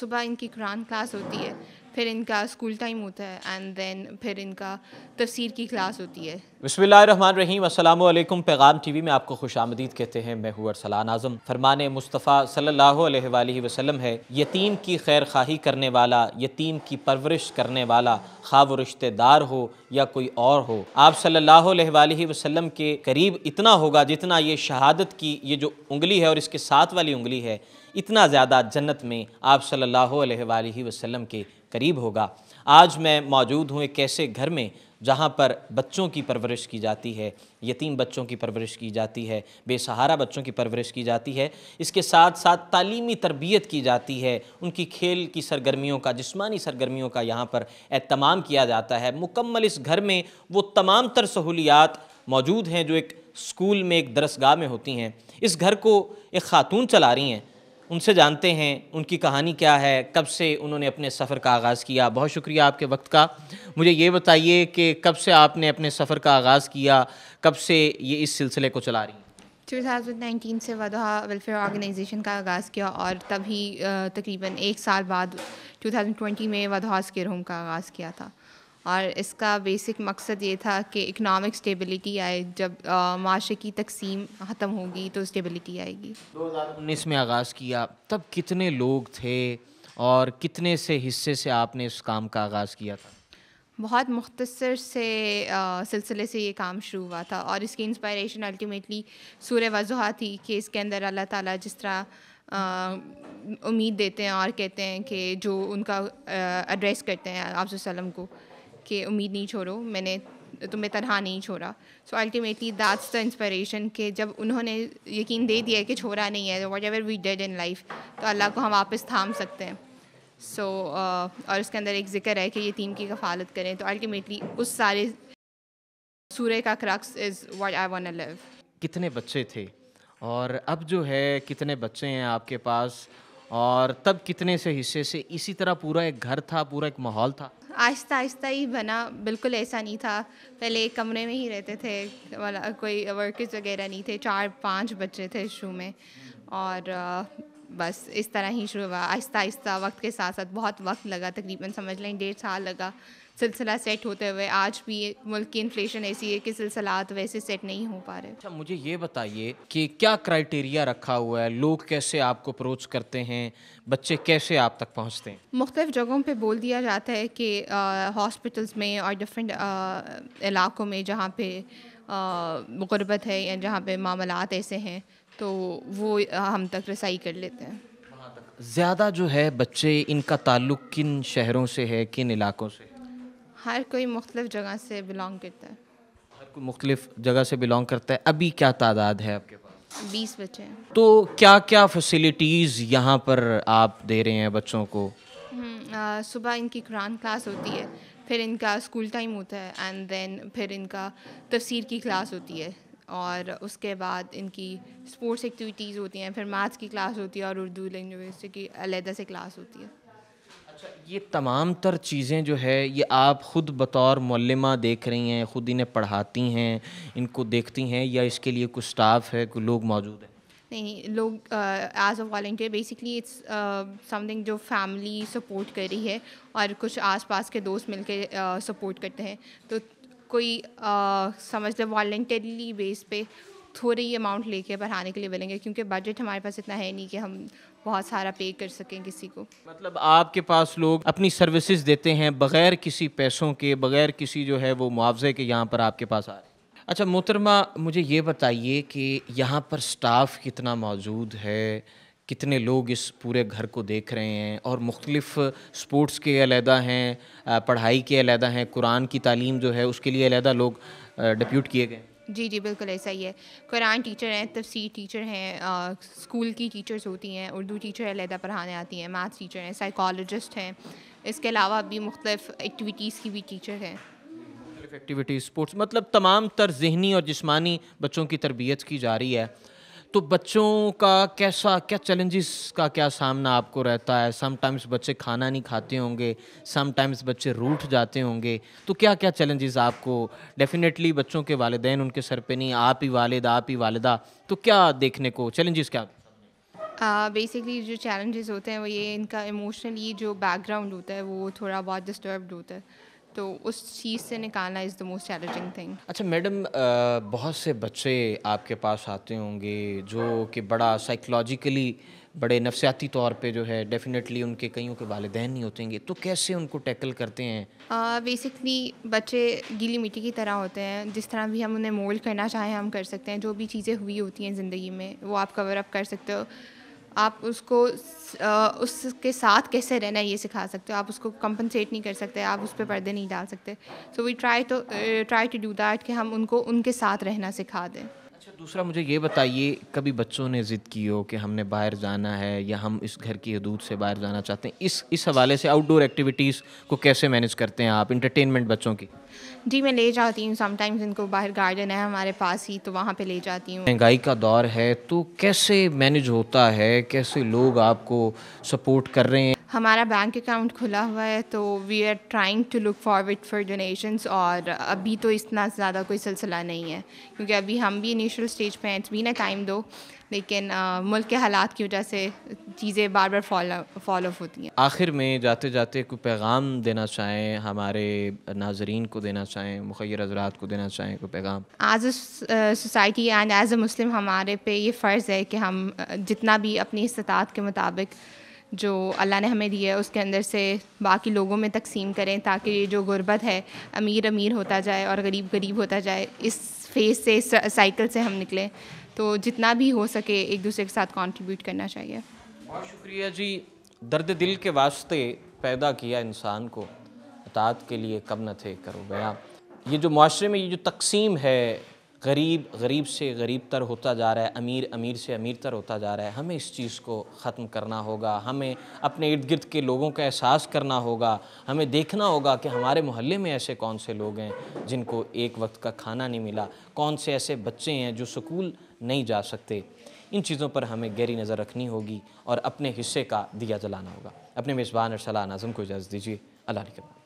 सुबह इनकी कुरान क्लास होती है फिर इनका स्कूल टाइम होता है एंड देन फिर इनका तफसीर की क्लास होती है बसमिल्ल रहीम असलम पैगाम टी वी में आपको खुश आमदीद कहते हैं मैं हुआ सलान आज़म फरमान मुस्तफ़ा सल्ला वसलम है यतीम की खैर खाही करने वाला यतीम की परवरिश करने वाला खा वो रिश्तेदार हो या कोई और हो आप सल्ला वसलम के करीब इतना होगा जितना ये शहादत की ये जो उंगली है और इसके साथ वाली उंगली है इतना ज़्यादा जन्नत में आप सल्ला वसलम के करीब होगा आज मैं मौजूद हूँ एक ऐसे घर में जहाँ पर बच्चों की परवरिश की जाती है यतीम बच्चों की परवरिश की जाती है बेसहारा बच्चों की परवरिश की जाती है इसके साथ साथ तालीमी तरबियत की जाती है उनकी खेल की सरगर्मियों का जिस्मानी सरगर्मियों का यहाँ पर एहतमाम किया जाता है मुकम्मल इस घर में वो तमाम तर सहूलियात मौजूद हैं जो एक स्कूल में एक दरसगाह में होती हैं इस घर को एक खातून चला रही हैं उनसे जानते हैं उनकी कहानी क्या है कब से उन्होंने अपने सफ़र का आगाज़ किया बहुत शुक्रिया आपके वक्त का मुझे ये बताइए कि कब से आपने अपने सफ़र का आगाज़ किया कब से ये इस सिलसिले को चला रही टू थाउजेंड नाइनटीन से वदहा वेलफेयर ऑर्गेनाइजेशन का आगाज़ किया और तभी तकरीबन एक साल बाद ट्वेंटी में वदहा स्केयर होम का आगाज़ किया था और इसका बेसिक मकसद ये था कि इकनॉमिक स्टेबिलिटी आए जब माशरे की तकसीम ख़त्म होगी तो स्टेबिलिटी आएगी 2019 में आगाज़ किया तब कितने लोग थे और कितने से हिस्से से आपने इस काम का आगाज़ किया था बहुत मुख्तसर से सिलसिले से ये काम शुरू हुआ था और इसकी इंस्पायरेशन अल्टीमेटली सूर्य वजह थी कि इसके अंदर अल्लाह ताला जिस तरह उम्मीद देते हैं और कहते हैं कि जो उनका एड्रेस करते हैं आप को कि उम्मीद नहीं छोड़ो मैंने तुम्हें तनहा नहीं छोड़ा so ultimately that's the inspiration कि जब उन्होंने यकीन दे दिया कि छोड़ा नहीं है whatever we did in life तो अल्लाह को हम वापस थाम सकते हैं सो so, uh, और उसके अंदर एक जिक्र है कि यतीम की कफालत करें तो अल्टीमेटली उस सारे सूर्य का crux is what I want live कितने बच्चे थे और अब जो है कितने बच्चे हैं आपके पास और तब कितने से हिस्से से इसी तरह पूरा एक घर था पूरा एक माहौल था आहिस्ता आहिस्ता ही बना बिल्कुल ऐसा नहीं था पहले एक कमरे में ही रहते थे वाला कोई वर्कर्स वगैरह नहीं थे चार पांच बच्चे थे शुरू में और बस इस तरह ही शुरू हुआ आहिस्ता आहिस्ता वक्त के साथ साथ बहुत वक्त लगा तकरीबन समझ लें डेढ़ साल लगा सिलसिला सेट होते हुए आज भी मुल्क की इन्फ्लेशन ऐसी है कि तो वैसे सेट नहीं हो पा रहे अच्छा मुझे ये बताइए कि क्या क्राइटेरिया रखा हुआ है लोग कैसे आपको अप्रोच करते हैं बच्चे कैसे आप तक पहुँचते हैं मुख्तफ जगहों पर बोल दिया जाता है कि हॉस्पिटल्स में और डिफरेंट इलाकों में जहाँ पे गुरबत है या जहाँ पे मामलात ऐसे हैं तो वो हम तक रसाई कर लेते हैं ज़्यादा जो है बच्चे इनका ताल्लुक किन शहरों से है किन इलाकों से हर कोई मुख्तलिफ जगह से बिलोंग करता है मुख्तलिफ जगह से बिलोंग करता है अभी क्या तादाद है आपके पास बीस बच्चे हैं तो क्या क्या फैसिलिटीज़ यहाँ पर आप दे रहे हैं बच्चों को हम्म, सुबह इनकी कुरान क्लास होती है फिर इनका स्कूल टाइम होता है एंड देन फिर इनका तफसीर की क्लास होती है और उसके बाद इनकी स्पोर्ट्स एक्टिविटीज़ होती हैं फिर मैथ्स की क्लास होती है और उर्दू लैंग्वेज की अलहदा से क्लास होती है अच्छा ये तमाम तर चीज़ें जो है ये आप ख़ुद बतौर मल्लमा देख रही हैं ख़ुद इन्हें पढ़ाती हैं इनको देखती हैं या इसके लिए कुछ स्टाफ है कुछ लोग मौजूद हैं नहीं लोग as a volunteer basically it's something जो फैमिली सपोर्ट कर रही है और कुछ आसपास के दोस्त मिलके सपोर्ट uh, करते हैं तो कोई आ, समझ लो वॉल्टरली बेस पे थोड़ी अमाउंट लेके बढ़ाने के लिए बोलेंगे क्योंकि बजट हमारे पास इतना है नहीं कि हम बहुत सारा पे कर सकें किसी को मतलब आपके पास लोग अपनी सर्विसेज देते हैं बग़ैर किसी पैसों के बग़ैर किसी जो है वो मुआवजे के यहाँ पर आपके पास आ रहे हैं अच्छा मोहतरमा मुझे ये बताइए कि यहाँ पर स्टाफ कितना मौजूद है कितने लोग इस पूरे घर को देख रहे हैं और मुख्तलिफ स्पोर्ट्स के अलहदा हैं पढ़ाई के अलहदा हैं कुरान की तालीम जो है उसके लिए अलहदा लोग डिप्यूट किए गए जी जी बिल्कुल ऐसा ही है कुरान टीचर हैं तफसीर टीचर हैं स्कूल की टीचर्स होती हैं उर्दू टीचर अलहदा पढ़ाने आती हैं मैथ्स टीचर हैं साइकोलॉजिस्ट हैं इसके अलावा भी मुख्तफ एक्टिविटीज़ की भी टीचर हैं एक्टिविटीज़ स्पोर्ट्स मतलब तमाम तर जहनी और जिसमानी बच्चों की तरबियत की जा रही है तो बच्चों का कैसा क्या चैलेंजेस का क्या सामना आपको रहता है समटाइम्स बच्चे खाना नहीं खाते होंगे समटाइम्स बच्चे रूठ जाते होंगे तो क्या क्या चैलेंजेस आपको डेफिनेटली बच्चों के वालदेन उनके सर पे नहीं आप ही वालद आप ही वालदा तो क्या देखने को चैलेंजेस क्या बेसिकली uh, जो चैलेंजेस होते हैं वो ये इनका इमोशनली जो बैकग्राउंड होता है वो थोड़ा बहुत डिस्टर्ब होता है तो उस चीज़ से निकालना is the most challenging thing अच्छा मैडम बहुत से बच्चे आपके पास आते होंगे जो कि बड़ा साइकोलॉजिकली बड़े नफसियाती तौर पे जो है डेफिनेटली उनके कईयों के वालदेन नहीं होते तो कैसे उनको टैकल करते हैं बेसिकली बच्चे गीली मिट्टी की तरह होते हैं जिस तरह भी हम उन्हें मोल्ड करना चाहें हम कर सकते हैं जो भी चीज़ें हुई होती हैं ज़िंदगी में वो आप कवर अप कर सकते हो आप उसको उसके साथ कैसे रहना है ये सिखा सकते हो आप उसको कंपनसेट नहीं कर सकते आप उस पर पर्दे नहीं डाल सकते so we try to try to do that कि हम उनको उनके साथ रहना सिखा दें दूसरा मुझे ये बताइए कभी बच्चों ने ज़िद की हो कि हमने बाहर जाना है या हम इस घर की हदूद से बाहर जाना चाहते हैं इस इस हवाले से आउटडोर एक्टिविटीज़ को कैसे मैनेज करते हैं आप इंटरटेनमेंट बच्चों की जी मैं ले जाती हूँ समटाइम्स इनको बाहर गार्डन है हमारे पास ही तो वहाँ पे ले जाती हूँ महंगाई का दौर है तो कैसे मैनेज होता है कैसे लोग आपको सपोर्ट कर रहे हैं हमारा बैंक अकाउंट खुला हुआ है तो we are trying to look forward for donations और अभी तो इतना ज़्यादा कोई सिलसिला नहीं है क्योंकि अभी हम भी इनिशियल स्टेज पे हैं इट्स बीन अ टाइम दो लेकिन आ, मुल्क के हालात की वजह से चीज़ें बार बार फॉलो फॉलो होती हैं आखिर में जाते जाते कोई पैगाम देना चाहें हमारे नाजरीन को देना चाहें मुखर हजरात को देना चाहें कोई पैगाम as a society and as a Muslim हमारे पे ये फ़र्ज़ है कि हम जितना भी अपनी इस्तात के मुताबिक जो अल्लाह ने हमें दिया है उसके अंदर से बाकी लोगों में तकसीम करें ताकि जो गुरबत है अमीर अमीर होता जाए और गरीब गरीब होता जाए इस फेज़ से इस साइकिल से हम निकलें तो जितना भी हो सके एक दूसरे के साथ कंट्रीब्यूट करना चाहिए बहुत शुक्रिया जी दर्द दिल के वास्ते पैदा किया इंसान को अतात के लिए कब न थे करो गया ये जो माशरे में ये जो तकसीम है गरीब गरीब से गरीब तर होता जा रहा है अमीर अमीर से अमीर तर होता जा रहा है हमें इस चीज़ को ख़त्म करना होगा हमें अपने इर्द गिर्द के लोगों का एहसास करना होगा हमें देखना होगा कि हमारे मोहल्ले में ऐसे कौन से लोग हैं जिनको एक वक्त का खाना नहीं मिला कौन से ऐसे बच्चे हैं जो स्कूल नहीं जा सकते इन चीज़ों पर हमें गहरी नज़र रखनी होगी और अपने हिस्से का दिया जलाना होगा अपने मेज़बान अरसला नाजम को इजाज़त दीजिए अल्लाह के